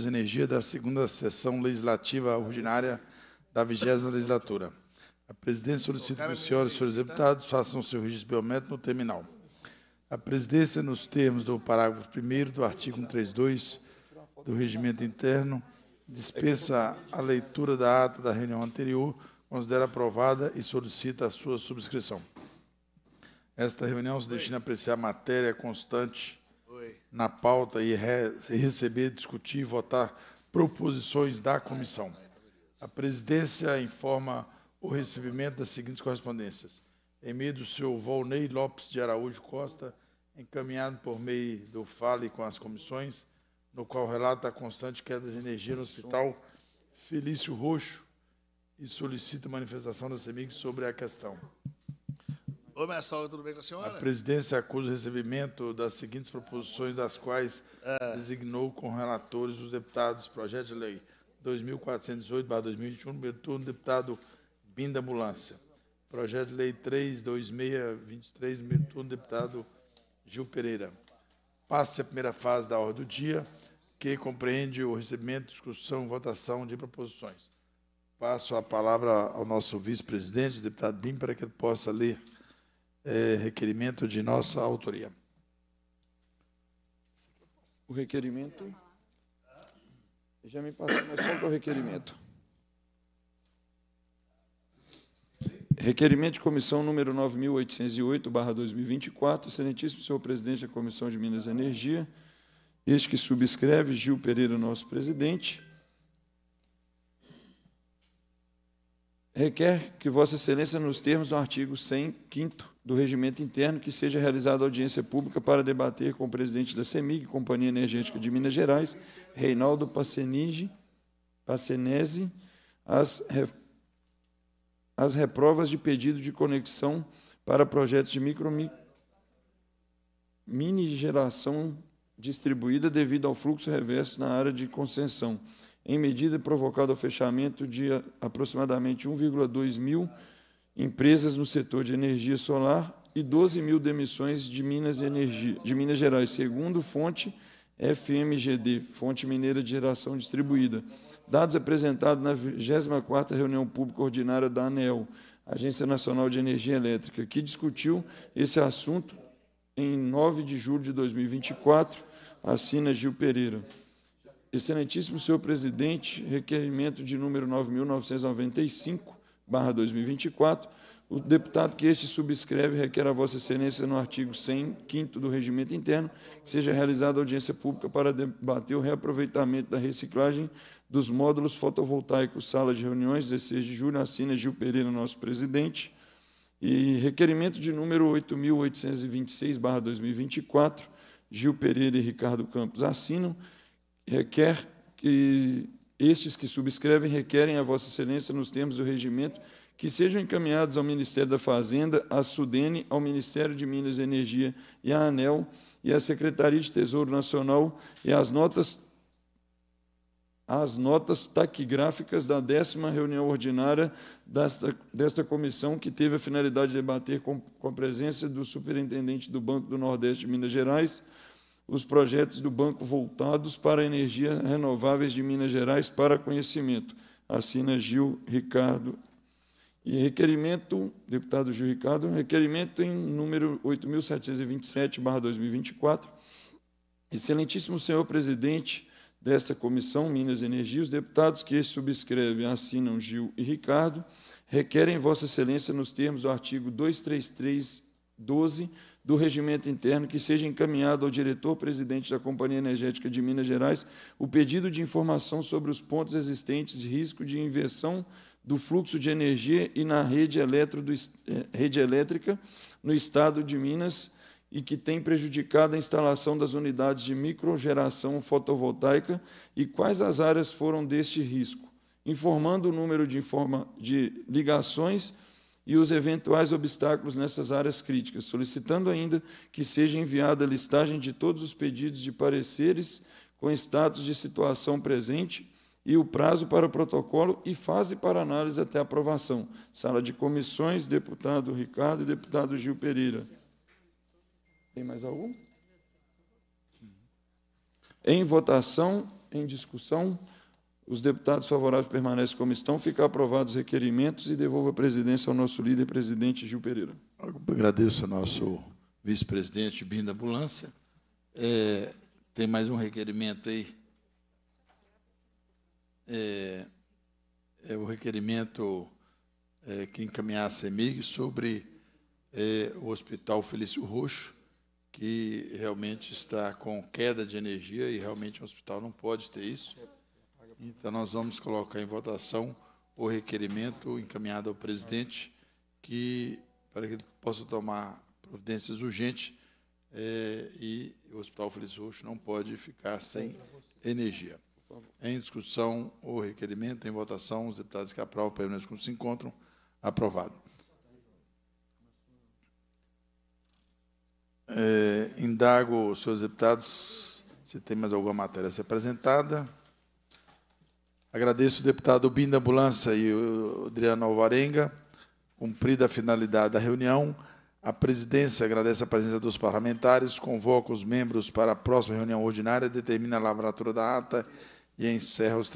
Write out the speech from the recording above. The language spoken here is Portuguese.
Minas e Energia da segunda sessão legislativa ordinária da vigésima legislatura. A presidência solicita que os senhores e senhores deputados façam seu registro biométrico no terminal. A presidência, nos termos do parágrafo 1 do artigo 132 do regimento interno, dispensa a leitura da ata da reunião anterior, considera aprovada e solicita a sua subscrição. Esta reunião se destina a apreciar matéria constante na pauta e re receber, discutir e votar proposições da comissão. A presidência informa o recebimento das seguintes correspondências. Em meio do seu Volney Lopes de Araújo Costa, encaminhado por meio do Fale com as comissões, no qual relata a constante queda de energia no hospital Felício Roxo e solicita manifestação da CEMIG sobre a questão. Oi, mestre tudo bem com a senhora? A presidência acusa o recebimento das seguintes proposições, das quais é. designou com relatores os deputados projeto de lei 2408-2021, primeiro turno, deputado Binda Mulância; Projeto de lei 32623, primeiro turno, deputado Gil Pereira. Passa a primeira fase da ordem do dia, que compreende o recebimento, discussão e votação de proposições. Passo a palavra ao nosso vice-presidente, deputado Bim, para que ele possa ler é, requerimento de nossa autoria. O requerimento. Já me passou, mas qual o requerimento? Requerimento de comissão número 9808-2024, excelentíssimo senhor presidente da Comissão de Minas e Energia, este que subscreve, Gil Pereira, nosso presidente, requer que Vossa Excelência, nos termos do artigo 100, quinto do Regimento Interno que seja realizada audiência pública para debater com o presidente da CEMIG, Companhia Energética de Minas Gerais, Reinaldo Pacenige, Pacenese, as, re, as reprovas de pedido de conexão para projetos de micro, mi, mini geração distribuída devido ao fluxo reverso na área de concessão, em medida provocada ao fechamento de aproximadamente 1,2 mil empresas no setor de energia solar e 12 mil demissões de Minas, Energia, de Minas Gerais, segundo fonte FMGD, Fonte Mineira de Geração Distribuída. Dados apresentados na 24ª reunião pública ordinária da ANEL, Agência Nacional de Energia Elétrica, que discutiu esse assunto em 9 de julho de 2024, assina Gil Pereira. Excelentíssimo senhor presidente, requerimento de número 9995 barra 2024, o deputado que este subscreve requer a Vossa Excelência no artigo 100, quinto do Regimento Interno, que seja realizada audiência pública para debater o reaproveitamento da reciclagem dos módulos fotovoltaicos, sala de reuniões, 16 de julho, assina Gil Pereira, nosso presidente, e requerimento de número 8.826, barra 2024, Gil Pereira e Ricardo Campos assinam, requer que estes que subscrevem requerem a Vossa Excelência, nos termos do regimento, que sejam encaminhados ao Ministério da Fazenda, à Sudene, ao Ministério de Minas e Energia e à ANEL e à Secretaria de Tesouro Nacional e às notas as notas taquigráficas da décima reunião ordinária desta, desta comissão, que teve a finalidade de debater com, com a presença do superintendente do Banco do Nordeste de Minas Gerais, os projetos do banco voltados para energias renováveis de Minas Gerais para conhecimento. Assina Gil Ricardo. E requerimento, deputado Gil Ricardo, requerimento em número 8727/2024. Excelentíssimo senhor presidente desta comissão Minas Energia, os deputados que subscrevem, assinam Gil e Ricardo, requerem vossa excelência nos termos do artigo 233.12 do regimento interno que seja encaminhado ao diretor-presidente da Companhia Energética de Minas Gerais o pedido de informação sobre os pontos existentes de risco de inversão do fluxo de energia e na rede, eletro do, eh, rede elétrica no estado de Minas e que tem prejudicado a instalação das unidades de microgeração fotovoltaica e quais as áreas foram deste risco, informando o número de, informa, de ligações e os eventuais obstáculos nessas áreas críticas, solicitando ainda que seja enviada a listagem de todos os pedidos de pareceres com status de situação presente e o prazo para o protocolo e fase para análise até aprovação. Sala de comissões, deputado Ricardo e deputado Gil Pereira. Tem mais algum? Em votação, em discussão. Os deputados favoráveis permanecem como estão. Fica aprovados os requerimentos e devolvo a presidência ao nosso líder, presidente Gil Pereira. Eu agradeço ao nosso vice-presidente Binda da Ambulância. É, tem mais um requerimento aí. É, é o requerimento é, que encaminhar a CEMIG sobre é, o Hospital Felício Roxo, que realmente está com queda de energia e realmente o hospital não pode ter isso. Então, nós vamos colocar em votação o requerimento encaminhado ao presidente que, para que ele possa tomar providências urgentes é, e o Hospital Feliz Roxo não pode ficar sem energia. Em discussão, o requerimento, em votação, os deputados que aprovam, permanentes como se encontram, aprovado. É, indago, senhores deputados, se tem mais alguma matéria a ser apresentada. Agradeço o deputado Binda Ambulância e o Adriano Alvarenga, cumprida a finalidade da reunião. A presidência agradece a presença dos parlamentares, convoca os membros para a próxima reunião ordinária, determina a lavratura da ata e encerra os